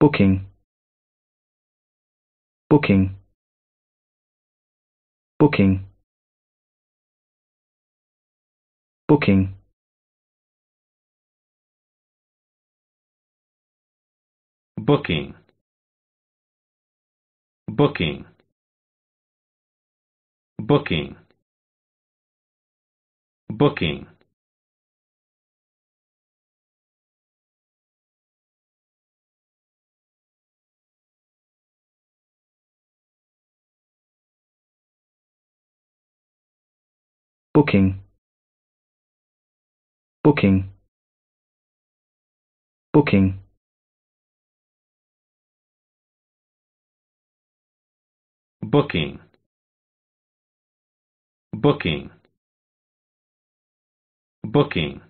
booking booking booking booking booking booking booking booking booking booking booking booking booking booking